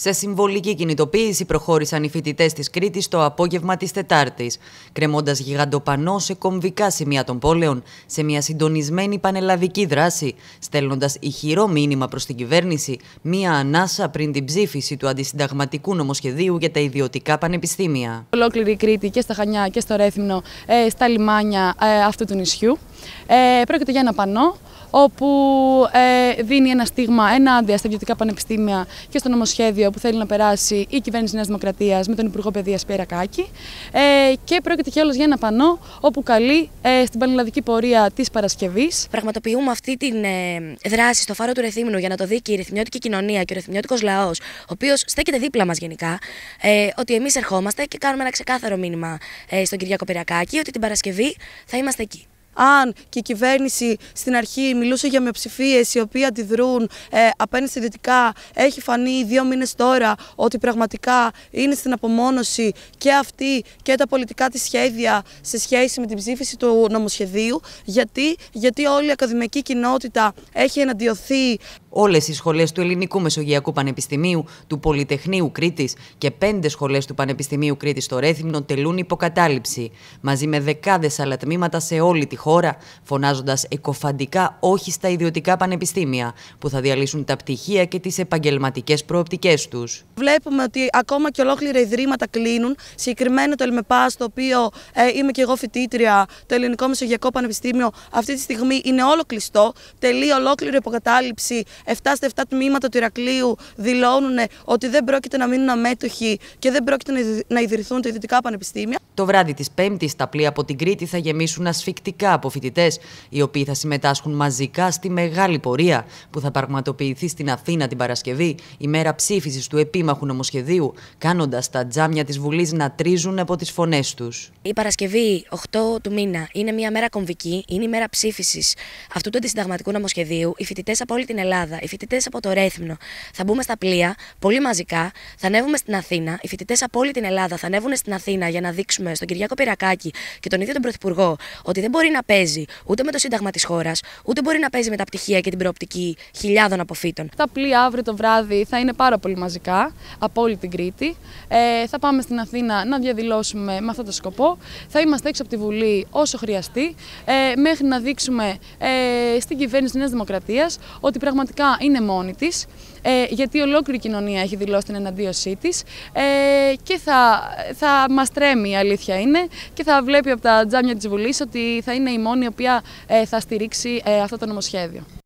Σε συμβολική κινητοποίηση προχώρησαν οι φοιτητές της Κρήτης το απόγευμα της Τετάρτης, κρεμώντας γιγαντοπανό σε κομβικά σημεία των πόλεων σε μια συντονισμένη πανελλαδική δράση, στέλνοντας ηχηρό μήνυμα προς την κυβέρνηση, μια ανάσα πριν την ψήφιση του αντισυνταγματικού νομοσχεδίου για τα ιδιωτικά πανεπιστήμια. Ολόκληρη η Κρήτη και στα Χανιά και στο Ρέθυμνο, ε, στα λιμάνια ε, αυτού του νησιού. Ε, πρόκειται για ένα πανό όπου δίνει ένα στίγμα ενάντια στα ιδιωτικά πανεπιστήμια και στο νομοσχέδιο που θέλει να περάσει η κυβέρνηση Νέας Δημοκρατίας με τον Υπουργό Παιδείας Πιέρα Κάκη. Ε, και πρόκειται κιόλας για ένα πανό όπου καλεί ε, στην πανελλαδική πορεία της Παρασκευής. Πραγματοποιούμε αυτή τη ε, δράση στο φάρο του Ρεθύμνου για να το δει και η ρυθμιώτικη κοινωνία και ο ρυθμιώτικος λαός, ο οποίος στέκεται δίπλα μας γενικά, ε, ότι εμείς ερχόμαστε και κάνουμε ένα ξεκάθαρο μήνυμα ε, στον Κυριακό Πυριακάκη ότι την Παρασκευή θα είμαστε εκεί αν και η κυβέρνηση στην αρχή μιλούσε για μειοψηφίες οι οποίοι αντιδρούν ε, απέναντι στη δυτικά, έχει φανεί δύο μήνες τώρα ότι πραγματικά είναι στην απομόνωση και αυτή και τα πολιτικά της σχέδια σε σχέση με την ψήφιση του νομοσχεδίου. Γιατί, Γιατί όλη η ακαδημαϊκή κοινότητα έχει εναντιωθεί όλες οι σχολές του Ελληνικού Μεσογειακού Πανεπιστημίου, του Πολυτεχνείου Κρήτης και πέντε σχολές του Πανεπιστημίου Κρήτης στο Ρέθυμνο τελούν υποκατάληψη. Μαζί με δεκάδες άλλα τμήματα σε όλη τη χώρα, φωνάζοντας εκοφαντικά όχι στα ιδιωτικά πανεπιστήμια, που θα διαλύσουν τα πτυχία και τις επαγγελματικές προοπτικές τους. Βλέπουμε ότι ακόμα και ολόκληρα ιδρύματα κλείνουν. Συγκεκριμένα το ΕΛΜΕΠΑ, στο οποίο ε, είμαι και εγώ φοιτήτρια, το Ελληνικό Μεσογειακό Πανεπιστήμιο, αυτή τη στιγμή είναι όλο κλειστό. Τελεί ολόκληρη υποκατάληψη 7 στα 7 τμήματα του Ηρακλείου δηλώνουν ότι δεν πρόκειται να μείνουν αμέτωχοι και δεν πρόκειται να ιδρυθούν τα ιδιωτικά πανεπιστήμια. Το βράδυ της Πέμπτης, τα πλοία από την Κρήτη θα γεμίσουν ασφικτικά από φοιτητές, οι οποίοι θα συμμετάσχουν μαζικά στη μεγάλη πορεία που θα πραγματοποιηθεί στην Αθήνα την Παρασκευή, η μέρα ψήφισης του επίμαχου νομοσχεδίου, κάνοντας τα τζάμια της Βουλής να τρίζουν από τις φωνές τους. Η Παρασκευή 8 του μήνα είναι μια μέρα κομβική, είναι η μέρα ψήφισης αυτού του αντισυνταγματικού νομοσχεδίου. Οι φοιτητές από όλη την Ελλάδα Ελλάδα, οι φοιτητές από το Ρέθμνο θα μπούμε στα πλοία, πολύ μαζικά, θα ανέβουμε στην Αθήνα. Οι φοιτητές από όλη την Ελλάδα θα ανέβουν στην Αθήνα για να δείξουμε στον Κυριάκο Πυρακάκη και τον ίδιο τον Πρωθυπουργό ότι δεν μπορεί να παίζει ούτε με το Σύνταγμα της χώρας, ούτε μπορεί να παίζει με τα πτυχία και την προοπτική χιλιάδων αποφύτων. Τα πλοία αύριο το βράδυ θα είναι πάρα πολύ μαζικά από όλη την Κρήτη. Ε, θα πάμε στην Αθήνα να διαδηλώσουμε με αυτό το σκοπό. Θα είμαστε έξω από τη Βουλή όσο χρειαστεί, ε, μέχρι να δείξουμε ε, στην κυβέρνηση της Νέας Δημοκρατίας ότι πραγματικά είναι μόνη της, ε, γιατί ολόκληρη η κοινωνία έχει δηλώσει την εναντίωσή της ε, και θα, θα μας τρέμει η αλήθεια είναι και θα βλέπει από τα τζάμια της Βουλής ότι θα είναι η μόνη η οποία ε, θα στηρίξει ε, αυτό το νομοσχέδιο.